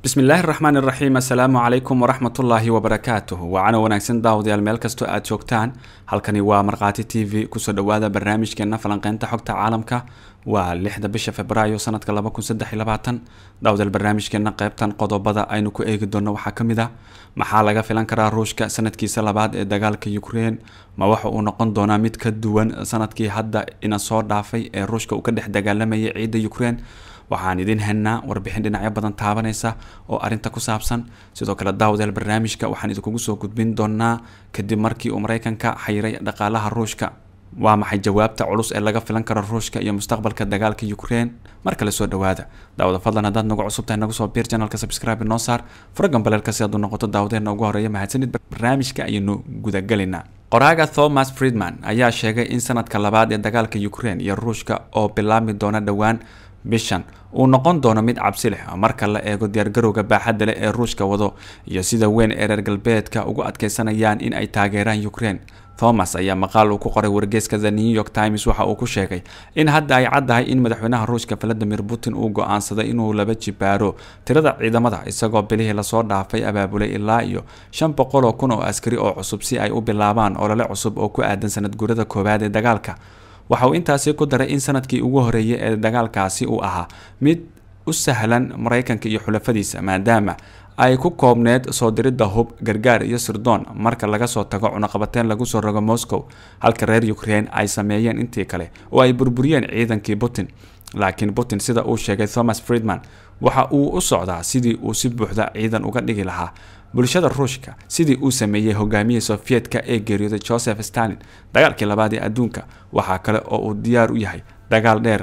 bismillaahi raxmaan iraxiim assalaamu calaykum waraxmatullaahi wabarakaatuh waa wanaagsan daawadayaal meel kastoo aada joogtaan halkani waa markhaati t v kusoo dhawaada barnaamijkeena falanqeynta xogta caalamka waa lixda bisha februaayo sanadka laba kun saddex labaatan daawadayaal barnaamijkeena qeybtan qodobada aynu ku eegi doonno waxaa ka mid ah maxaa laga filan karaa ruushka sanadkiisa labaad ee dagaalka ukrein ma waxa uu noqon doonaa mid ka duwan sanadkii hadda ina soo dhaafay ee ruushka uu ka dhex dagaalamayay ciidda ukrein waxaan idin helnaa warbixin dhinacyo badan taabanaysa oo arinta ku saabsan sidoo kale daawadeel barnaamijka waxaan idinkugu soo gudbin doonaa kadib markii uu maraykanka xayiray dhaqaalaha ruushka waa maxay jawaabta culus ee laga filan karo ruushka iyo mustaqbalka dagaalka ukrein mar kale soo dhowaada daawada fadlan haddaad nagu cusub tahay nagu soo biir janalka subscribe noo saar furaggan baleelka si aad noqoto daawadeenna ugu horeeya mahadsanid barnaamijka ayaynu gudagalaynaa qoraaga thomas friedman ayaa sheegay in sanadka labaad ee dagaalka ukrein iyo ruushka oo bilaabmi doona dhowaan bishan uu noqon doono mid cabsi leh marka la eego diyaargarowga baaxadda leh ee ruushka wado iyo sida weyn ee reer galbeedka ugu adkeysanayaan in ay taageeraan ukraine thomas ayaa maqaal uu ku qoray wargeyska the new york times waxa uu ku sheegay in hadda ay caddahay in madaxweynaha ruushka valadimir putin uu go'aansaday inuu laba jibaaro tirada ciidamada isagoo bilihii lasoo dhaafay abaabulay ilaa iyo shan boqol oo kun oo askari oo cusub si ay u bilaabaan olole cusub oo ku aadan sanad guurada koowaad ee dagaalka waxa uu intaasi ku daray in sanadkii ugu horeeyay ee dagaalkaasi uu ahaa mid u sahlan maraykanka iyo xulafadiisa maadaama ay ku koobneed soo diridda hub gargaar iyo sirdoon marka laga soo tago cunaqabateen lagu soo rogo moscow halka reer ukrein ay sameeyeen intii kale oo ay burburiyeen ciidankii putin laakiin putin sida uu sheegay thomas friedman waxa uu u socdaa sidii uu si buuxda ciidan uga dhigi lahaa bulshada ruushka sidii uu sameeyey hogaamiyihii sofiyedka ee geeriyooday joseph stalin dagaalkii labaad ee adduunka waxaa kale oo uu diyaar u yahay dagaal dheer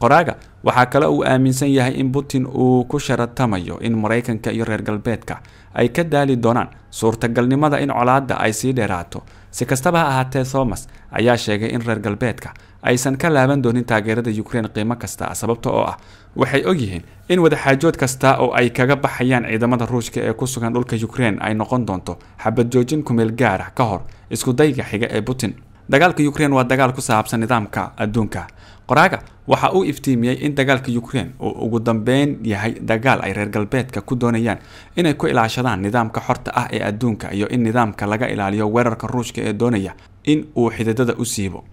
qoraaga waxaa kale uu aaminsan yahay in putin uu ku sharatamayo in maraykanka iyo reer galbeedka ay ka daali doonaan suurtagalnimada in colaadda ay sii dheeraato si kastaba ha ahaatee thomas ayaa sheegay in reer galbeedka aysan ka laaban doonin taageerada Ukraine qiimo kasta sababta oo ah waxay ogyihiin in wadaxaajood kasta oo ay kaga baxayaan ciidamada Ruushka ee ku sugan dhulka Ukraine ay noqon doonto xabad joojin ku meel ah ka hor iskudayga xiga ee Putin dagaalka Ukraine waa dagaal ku saabsan nidaamka adduunka qoraaga waxa uu iftiimiyey in dagaalka Ukraine uu ugu dambeyn yahay dagaal ay reer galbeedka ku doonayaan inay ku ilaashadaan nidaamka xorta ah ee adduunka iyo in nidaamka laga ilaaliyo weerarka Ruushka ee doonaya in uu xididada u siibo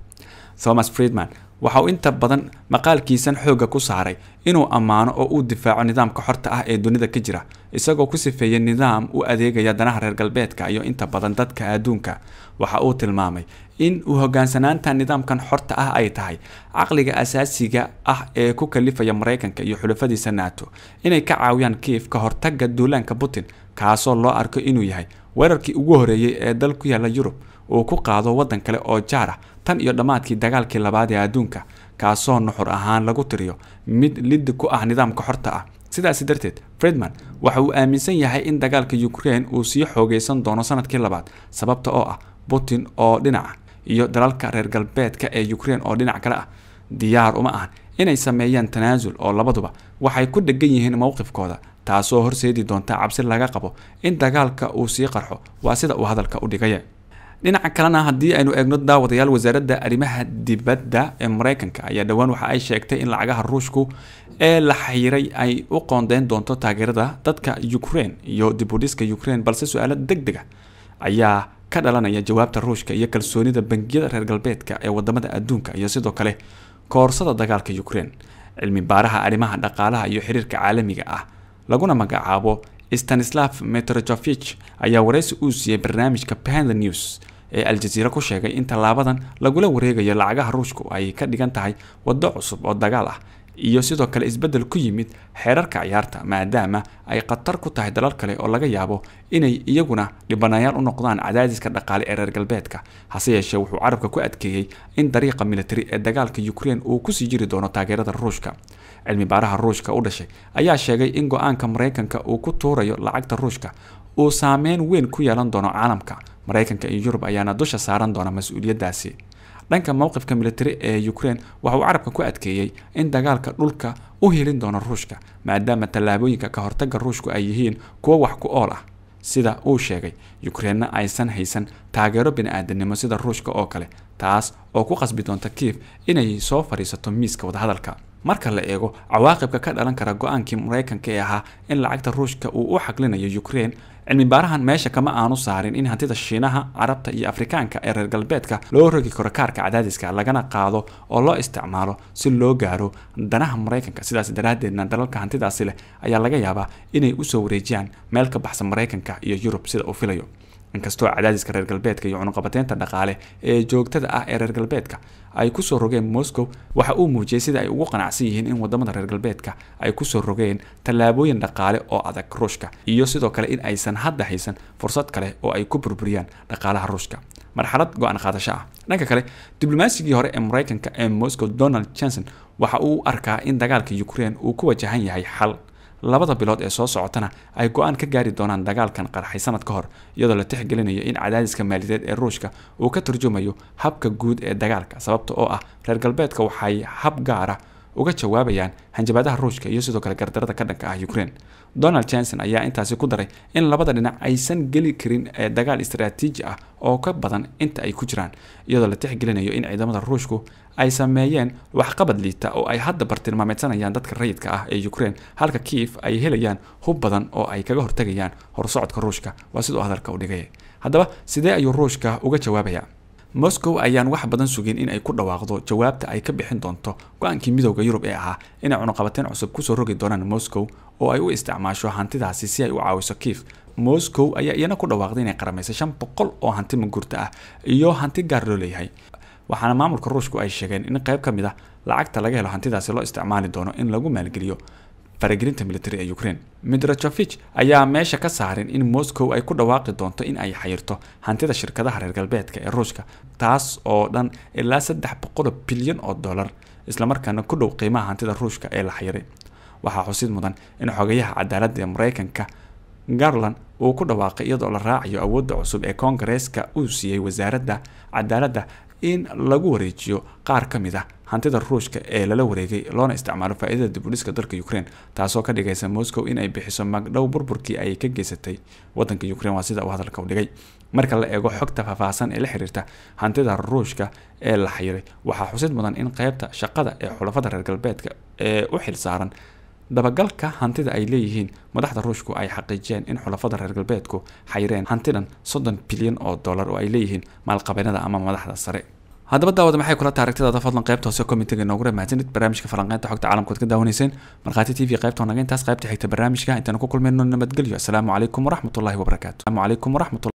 thomas friedman waxa uu inta badan maqaalkiisan xoogga ku saaray inuu ammaano oo uu difaaco nidaamka xorta ah ee dunida ka jira isagoo ku sifeeyay nidaam u adeegaya danaha reer galbeedka iyo inta badan dadka adduunka waxa uu tilmaamay in uu hogaansanaanta nidaamkan xorta ah ay tahay caqliga asaasiga ah ee ku kalifaya maraykanka iyo xulafadiisa naato inay ka caawiyaan kiif ka hortaga duulaanka putin kaasoo loo arko inuu yahay weerarkii ugu horeeyey ee dal ku yaalla yurub uu ku qaado waddan kale oo jaar ah tan iyo dhammaadkii dagaalkii labaad ee adduunka kaasoo nuxur ahaan lagu tiriyo mid lidi ku ah nidaamka xorta ah sidaasi darteed fredman waxa uu aaminsan yahay in dagaalka ukrein uu sii xoogaysan doono sanadkii labaad sababta oo ah putin oo dhinaca iyo dalalka reer galbeedka ee ukraine oo dhinac kale ah diyaar uma ahan inay sameeyaan tanaasul oo labaduba waxay ku dhegan yihiin mowqifkooda taasoo horseedi doonta cabsi laga qabo in dagaalka uu sii qarxo waa sida uu hadalka u dhigaya dhinaca kalena haddii aynu eegno daawadayaal wasaaradda arrimaha dibadda ee maraykanka ayaa dhowaan waxa ay sheegtay in lacagaha ruushku ee la xiriiray ay u qoondeyn doonto taageerada dadka ukraine iyo dibudhiska ukraine balse su-aalo deg deg ah ayaa ka dhalanaya jawaabta ruushka iyo kalsoonida bangiyada reer galbeedka ee wadamada adduunka iyo sidoo kale koorsada dagaalka ukrein cilmi baaraha arrimaha dhaqaalaha iyo xiriirka caalamiga ah laguna magacaabo stanislav metrojovich ayaa waraysi uu siiyey barnaamijka panda news ee aljaziira ku sheegay in tallaabadan lagula wareegayo lacagaha ruushku ay ka dhigan tahay waddo cusub oo dagaal ah iyo sidoo kale isbeddel ku yimid xeerarka ciyaarta maadaama ay khatar ku tahay dalal kale oo laga yaabo inay iyaguna dhibanayaal u noqdaan cadaadiska dhaqaale ee reer galbeedka hase yeeshee wuxuu carabka ku adkeeyey in dariiqa milatari ee dagaalka ukrein uu kusii jiri doono taageerada ruushka cilmi baaraha ruushka u dhashay ayaa sheegay in go-aanka maraykanka uu ku tuurayo lacagta ruushka uu saameyn weyn ku yeelan doono caalamka maraykanka iyo yurub ayaana dusha saaran doona mas-uuliyaddaasi dhanka mowqifka military ee ukrein waxa uu carabka ku adkeeyey in dagaalka dhulka u hilin doono ruushka maadaama tallaabooyinka ka hortagga ruushku ay yihiin kuwo wax ku ool ah sida uu sheegay yukreinna aysan haysan taageero bini-aadamnimo sida ruushka oo kale taas oo ku qasbi doonta kiif inay soo fadhiisato miiska wadahadalka marka la eego cawaaqibka ka dhalan kara go-aankii maraykanka ee ahaa in lacagta ruushka uu u xaglinayo ukrein cilmi baarahan meesha kama aanu saarin in hantida shiinaha carabta iyo afrikaanka ee reer galbeedka loo rogi karo kaarka cadaadiska lagana qaado oo loo isticmaalo si loo gaaro danaha maraykanka sidaas daraaddeedna dalalka hantidaasi leh ayaa laga yaabaa inay u soo wareejiyaan meel ka baxsan maraykanka iyo yurub sida uu filayo inkastoo cadaadiska reer galbeedka iyo cunuqabateynta dhaqaale ee joogtada ah ee reer galbeedka ay kusoo rogeen moscow waxa uu muujiyey sida ay ugu qanacsan yihiin in wadamada reer galbeedka ay kusoo rogeen tallaabooyin dhaqaale oo adag ruushka iyo sidoo kale in aysan hadda haysan fursad kale oo ay ku burburiyaan dhaqaalaha ruushka marxalad go-aan qaadasho ah dhanka kale diblomaasigii hore ee maraykanka ee moscow donald johnson waxa uu arkaa in dagaalka ukrein uu ku wajahan yahay xal labada bilood ee soo socotana ay go-aan ka gaari doonaan dagaalkan qarxay sanad ka hor iyadoo la tixgelinayo in cadaadiska maaliyadeed ee ruushka uu ka turjumayo habka guud ee dagaalka sababta oo ah reer galbeedka waxay hab gaara uga jawaabayaan hanjabaadaha ruushka iyo sidoo kale gardarada ka dhanka ah ukrein donald jenson ayaa intaasi ku daray in labada dhinac aysan geli karin ee dagaal istraatiiji ah oo ka badan inta ay ku jiraan iyadoo la tixgelinayo in ciidamada ruushku ay sameeyeen waxqabad liita oo ay hadda bartilmaameedsanayaan dadka rayidka ah ee ukrein halka kiif ay helayaan hub badan oo ay kaga hortegayaan horsocodka ruushka waa siduu hadalka u dhigay haddaba sidee ayuu ruushka uga jawaabayaa moscow ayaan wax badan sugin in ay ku dhawaaqdo jawaabta ay ka bixin doonto go-aankii midowda yurub ee ahaa inay cunuqabateyn cusub kusoo rogi doonaan moscow oo ay u isticmaasho hantidaasi si ay u caawiso kiif moscow ayaa iyana ku dhawaaqday inay qaramaysa shan boqol oo hanti mangurta ah iyo hanti gaar loo leeyahay waxaana maamulka ruushku ay sheegeen in qayb ka mid a ah lacagta laga helo hantidaasi loo isticmaali doono in lagu maalgeliyo faragelinta militari ee ukraine midrajovich ayaa meesha ka saarin in moscow ay ku dhawaaqi doonto in ay xayirto hantida shirkadaha reer galbeedka ee ruushka taas oo dhan ilaa saddex boqol bilyan oo dollar islamarkaana ku dhow qiimaha hantida ruushka ee la xayiray waxaa xusid mudan in xogayaha cadaaladda ee maraykanka garland uu ku dhawaaqay iyadoo la raacayo awoodda cusub ee koongareeska uu siiyey wasaaradda cadaaladda in lagu wareejiyo qaar ka mid ah hantida ruushka ee lala wareegay loona isticmaalo faaiidada idada dibudhiska dalka ukrein taasoo ka dhigaysa moscow inay bixiso magdhow burburkii ay ka geysatay wadanka ukrein waa sida uu hadalka u dhigay marka la eego xogta faahfaahsan ee la xiriirta hantida ruushka ee la xayiray waxaa xusid mudan in qeybta shaqada ee xulafada reer galbeedka ee u xil saaran dabagalka hantida ay leeyihiin madaxda ruushku ay xaqiijiyeen in xulafada reer galbeedku xayireen hantidan soddon bilyan oo dollar oo ay leeyihiin maalqabeennada ama madaxda sare haddaba daawada maxay kula tahay aragtidaada fadlan qaybta hoose commentiga inoogu ree mahadsanid barnaamijka falanqaynta xogta caalamka ad ka daawanayseen markhaati t v qaybta honaga intaas qaybta xigta barnaamijka intaanu ku kulmayno nabadgelyo asalaamu calaykum waraxmatullahi wabarakaatu